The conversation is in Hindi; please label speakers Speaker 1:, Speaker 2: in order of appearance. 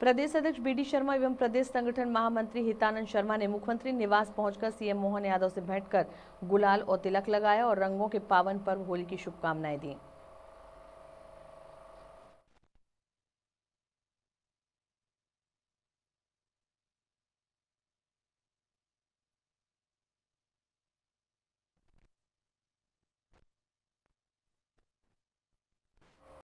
Speaker 1: प्रदेश अध्यक्ष बीडी शर्मा एवं प्रदेश संगठन महामंत्री हितानंद शर्मा ने मुख्यमंत्री निवास पहुंचकर सीएम मोहन यादव से भेंटकर गुलाल और तिलक लगाया और रंगों के पावन पर्व होली की शुभकामनाएं दी